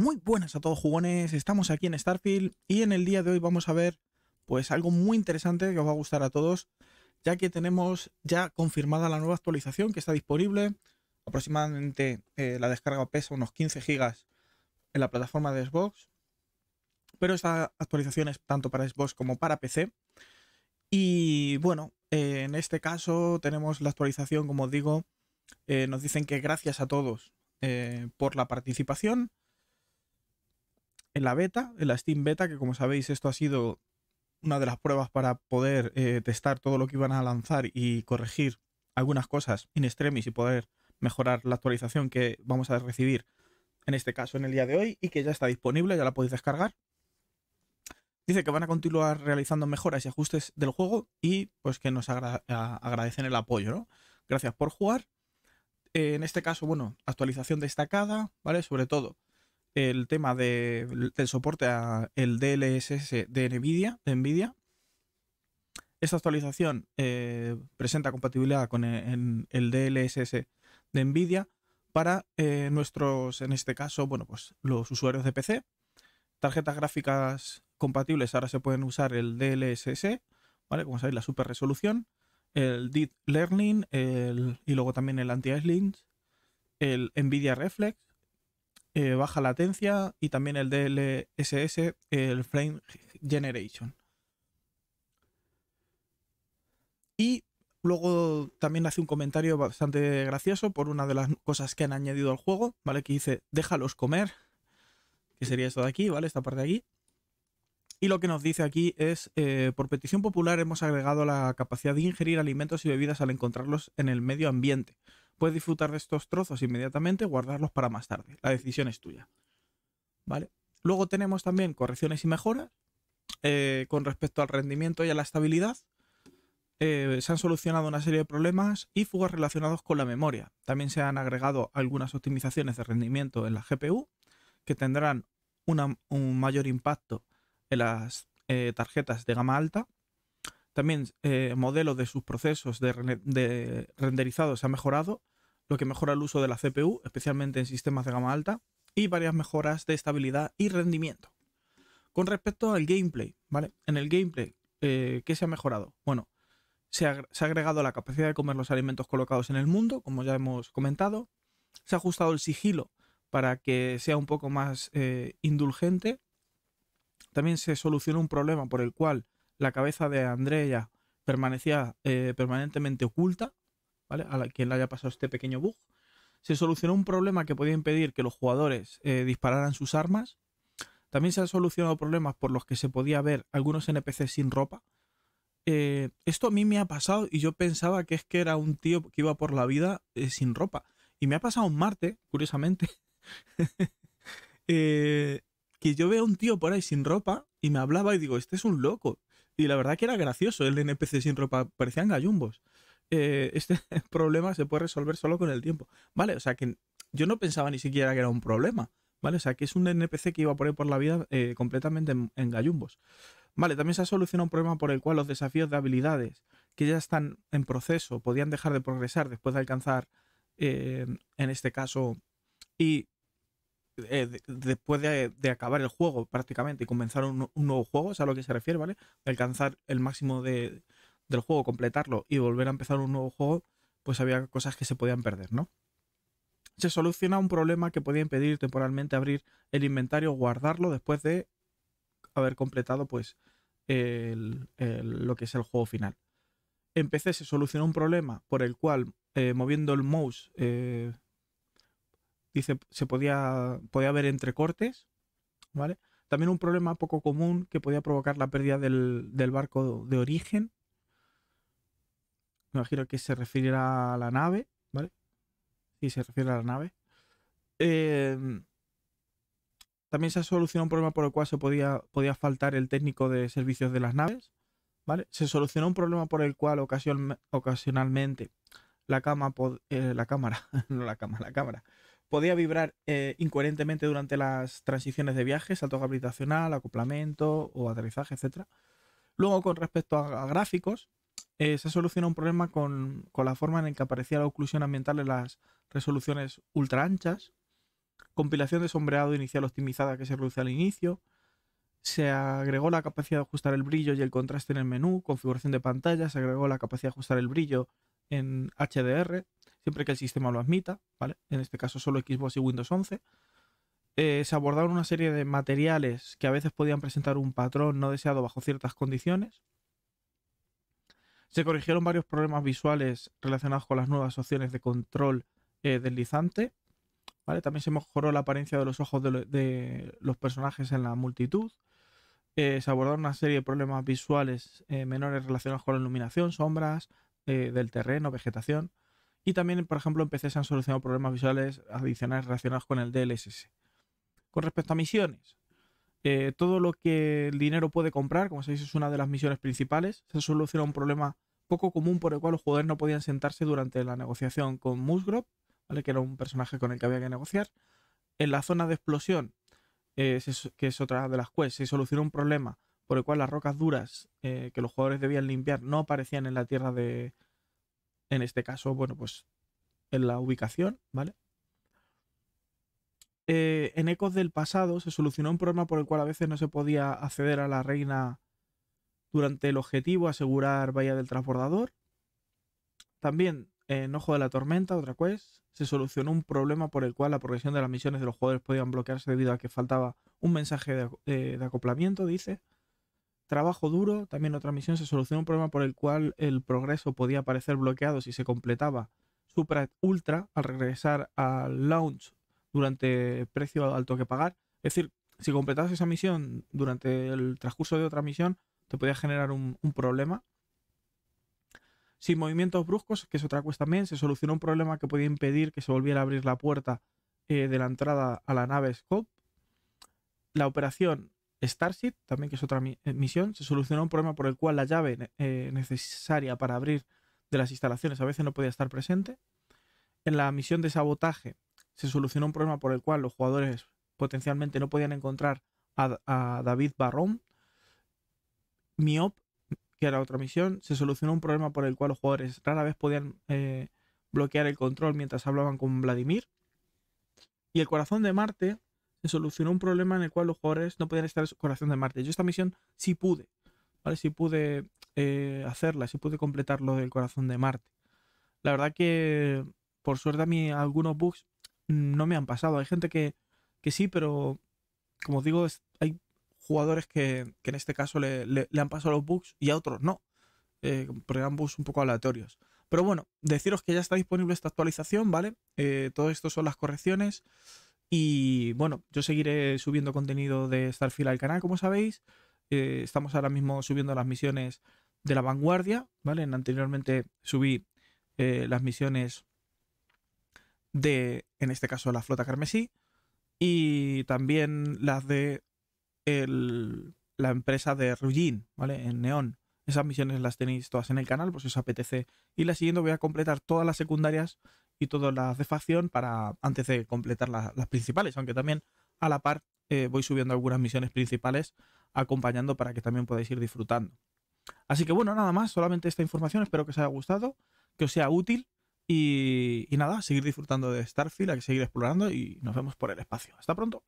Muy buenas a todos jugones, estamos aquí en Starfield y en el día de hoy vamos a ver pues algo muy interesante que os va a gustar a todos, ya que tenemos ya confirmada la nueva actualización que está disponible, aproximadamente eh, la descarga pesa unos 15 gigas en la plataforma de Xbox, pero esta actualización es tanto para Xbox como para PC y bueno, eh, en este caso tenemos la actualización como digo, eh, nos dicen que gracias a todos por la participación, la beta, la Steam beta, que como sabéis esto ha sido una de las pruebas para poder eh, testar todo lo que iban a lanzar y corregir algunas cosas in extremis y poder mejorar la actualización que vamos a recibir en este caso en el día de hoy y que ya está disponible, ya la podéis descargar. Dice que van a continuar realizando mejoras y ajustes del juego y pues que nos agradecen el apoyo, Gracias por jugar. Eh, en este caso, bueno, actualización destacada, ¿vale? Sobre todo, el tema del soporte al DLSS de NVIDIA, de NVIDIA. Esta actualización eh, presenta compatibilidad con e, el, DLSS de NVIDIA para eh, nuestros, en este caso, bueno, pues los usuarios de PC. Tarjetas gráficas compatibles ahora se pueden usar el DLSS, ¿vale? Como sabéis, la super resolución, el Deep Learning y luego también el Anti-Aliasing, el NVIDIA Reflex, eh, baja latencia y también el DLSS, el Frame Generation. Y luego también hace un comentario bastante gracioso por una de las cosas que han añadido al juego, ¿vale? Que dice, déjalos comer, que sería esto de aquí, ¿vale? Esta parte de aquí. Y lo que nos dice aquí es, eh, por petición popular hemos agregado la capacidad de ingerir alimentos y bebidas al encontrarlos en el medio ambiente. Puedes disfrutar de estos trozos inmediatamente, guardarlos para más tarde. La decisión es tuya. ¿Vale? Luego tenemos también correcciones y mejoras eh, con respecto al rendimiento y a la estabilidad. Eh, se han solucionado una serie de problemas y fugas relacionados con la memoria. También se han agregado algunas optimizaciones de rendimiento en la GPU que tendrán un mayor impacto en las eh, tarjetas de gama alta. También el modelo de sus procesos de, renderizado se ha mejorado lo que mejora el uso de la CPU, especialmente en sistemas de gama alta, y varias mejoras de estabilidad y rendimiento. Con respecto al gameplay, ¿vale? En el gameplay, eh, ¿qué se ha mejorado? Bueno, se ha, agregado la capacidad de comer los alimentos colocados en el mundo, como ya hemos comentado. Se ha ajustado el sigilo para que sea un poco más eh, indulgente. También se solucionó un problema por el cual la cabeza de Andrea permanecía eh, permanentemente oculta a quien le haya pasado este pequeño bug. Se solucionó un problema que podía impedir que los jugadores eh, dispararan sus armas. También se han solucionado problemas por los que se podía ver algunos NPCs sin ropa. Eh, esto a mí me ha pasado y yo pensaba que es que era un tío que iba por la vida eh, sin ropa. Y me ha pasado un martes, curiosamente, que yo veo a un tío por ahí sin ropa y me hablaba y digo, este es un loco. Y la verdad que era gracioso el NPC sin ropa, parecían gallumbos. Eh, este problema se puede resolver solo con el tiempo. ¿Vale? O sea que yo no pensaba ni siquiera que era un problema. ¿Vale? O sea que es un NPC que iba a poner por la vida eh, completamente en, gallumbos. Vale, también se ha solucionado un problema por el cual los desafíos de habilidades que ya están en proceso podían dejar de progresar después de alcanzar, eh, en este caso, y después de, acabar el juego prácticamente y comenzar un, nuevo juego, es a lo que se refiere, ¿vale? alcanzar el máximo de, del juego, completarlo y volver a empezar un nuevo juego, pues había cosas que se podían perder, ¿no? Se soluciona un problema que podía impedir temporalmente abrir el inventario, o guardarlo después de haber completado pues lo que es el juego final. En PC se solucionó un problema por el cual eh, moviendo el mouse eh, dice se podía, podía ver entrecortes, ¿vale? También un problema poco común que podía provocar la pérdida del, del barco de origen me imagino que se refiere a la nave, ¿vale? Sí, se refiere a la nave. Em, también se ha solucionado un problema por el cual se podía, podía faltar el técnico de servicios de las naves. ¿Vale? Se solucionó un problema por el cual ocasionalmente la, cama eh, cámara, no la la cámara, podía vibrar eh, incoherentemente durante las transiciones de viaje, salto gravitacional, acoplamiento o aterrizaje, etc. Luego, con respecto a gráficos, eh, se soluciona un problema con, la forma en que aparecía la oclusión ambiental en las resoluciones ultra anchas, compilación de sombreado inicial optimizada que se reduce al inicio, se agregó la capacidad de ajustar el brillo y el contraste en el menú, configuración de pantalla, se agregó la capacidad de ajustar el brillo en HDR, siempre que el sistema lo admita, En este caso solo Xbox y Windows 11. Eh, se abordaron una serie de materiales que a veces podían presentar un patrón no deseado bajo ciertas condiciones. Se corrigieron varios problemas visuales relacionados con las nuevas opciones de control eh, deslizante. También se mejoró la apariencia de los ojos de, los personajes en la multitud. Eh, se abordaron una serie de problemas visuales eh, menores relacionados con la iluminación, sombras, del terreno, vegetación. Y también, por ejemplo, en PC se han solucionado problemas visuales adicionales relacionados con el DLSS. Con respecto a misiones, eh, todo lo que el dinero puede comprar, como sabéis, es una de las misiones principales. Se soluciona un problema poco común por el cual los jugadores no podían sentarse durante la negociación con Musgrove, ¿vale? que era un personaje con el que había que negociar. En la zona de explosión, eh, que es otra de las quests, se solucionó un problema por el cual las rocas duras eh, que los jugadores debían limpiar no aparecían en la tierra de. En este caso, bueno, pues en la ubicación, ¿vale? Eh, en Ecos del pasado se solucionó un problema por el cual a veces no se podía acceder a la reina durante el objetivo asegurar Bahía del Transbordador. También en Ojo de la Tormenta, otra quest, se solucionó un problema por el cual la progresión de las misiones de los jugadores podían bloquearse debido a que faltaba un mensaje de, eh, acoplamiento, dice. Trabajo duro, también otra misión, se solucionó un problema por el cual el progreso podía aparecer bloqueado si se completaba Supra Ultra al regresar al launch durante precio alto que pagar. Es decir, si completas esa misión durante el transcurso de otra misión, te podía generar un, problema. Sin movimientos bruscos, que es otra cuestión también, se solucionó un problema que podía impedir que se volviera a abrir la puerta eh, de la entrada a la nave Scope. La operación Starship, también que es otra eh, misión, se solucionó un problema por el cual la llave eh, necesaria para abrir de las instalaciones a veces no podía estar presente. En la misión de sabotaje se solucionó un problema por el cual los jugadores potencialmente no podían encontrar a, David Barrón. Miop, que era otra misión, se solucionó un problema por el cual los jugadores rara vez podían eh, bloquear el control mientras hablaban con Vladimir. Y el corazón de Marte se solucionó un problema en el cual los jugadores no podían estar en su corazón de Marte. Yo esta misión sí pude, ¿vale? Sí pude eh, hacerla, sí pude completar lo del corazón de Marte. La verdad que, por suerte, a mí algunos bugs no me han pasado. Hay gente que, que sí, pero como os digo, hay jugadores que, que, en este caso le, han pasado los bugs y a otros no. Eh, porque eran bugs un poco aleatorios. Pero bueno, deciros que ya está disponible esta actualización, ¿vale? Eh, todo esto son las correcciones. Y bueno, yo seguiré subiendo contenido de Starfield al canal, como sabéis. Eh, estamos ahora mismo subiendo las misiones de la vanguardia, ¿vale? Anteriormente subí las misiones de, en este caso la flota carmesí, y también las de la empresa de Rugin, ¿vale? En Neón. Esas misiones las tenéis todas en el canal, por pues si os apetece la siguiendo. Voy a completar todas las secundarias y todas las de facción para antes de completar las principales, aunque también a la par eh, voy subiendo algunas misiones principales acompañando para que también podáis ir disfrutando. Así que bueno, nada más, solamente esta información, espero que os haya gustado, que os sea útil y, nada, seguir disfrutando de Starfield, hay que seguir explorando y nos vemos por el espacio. Hasta pronto.